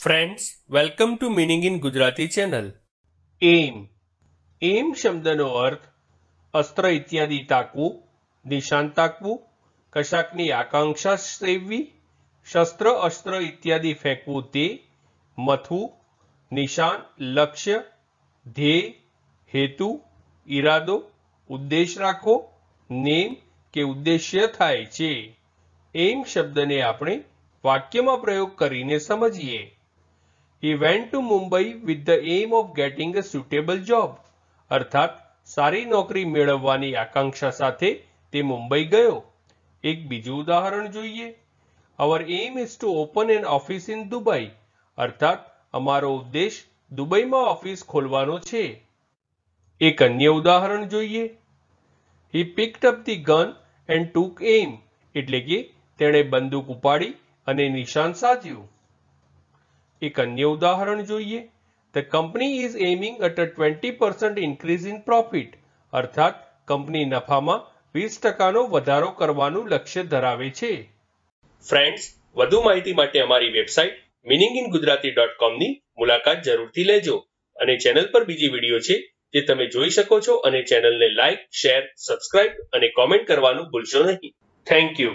friends welcome to meaning in Gujarati channel aim aim શબ્દનો અર્થ અસ્ત્ર ઇત્યાદિ તાકવું નિશાન તાકવું કશાકની આકાંક્ષા સેવવી શસ્ત્ર અસ્ત્ર ઇત્યાદિ ફેંકવું તે મથવું નિશાન લક્ષ્ય ધ્યેય હેતુ ઈરાદો ઉદ્દેશ રાખો નેમ કે ઉદ્દેશ્ય થાય છે એમ શબ્દને આપણે વાક્યમાં પ્રયોગ કરીને સમજીએ He went to Mumbai with the aim of getting a suitable job અર્થાત સારી નોકરી મેળવવાની આકાંક્ષા સાથે તે મુંબઈ ગયો એક બીજું ઉદાહરણ જોઈએ our aim is to open an office in Dubai અર્થાત અમારો ઉદ્દેશ દુબઈમાં ઓફિસ ખોલવાનો છે એક અન્ય ઉદાહરણ જોઈએ he picked up the gun and took aim એટલે કે તેણે બંદૂક ઉપાડી અને નિશાન સાધ્યું એક અન્ય ઉદાહરણ જોઈએ the company is aiming at a twenty percent increase in profit અર્થાત કંપની નફામાં વીસ ટકાનો વધારો કરવાનું લક્ષ્ય ધરાવે છે ફ્રેન્ડ્સ વધુ માહિતી માટે અમારી website meaning in Gujarati dot કોમની મુલાકાત જરૂરથી લેજો અને ચેનલ પર બીજી વિડીયો છે જે તમે જોઈ શકો છો અને ચેનલને લાઇક શેર સબસ્ક્રાઇબ અને કોમેન્ટ કરવાનું ભૂલશો નહીં થેન્ક યુ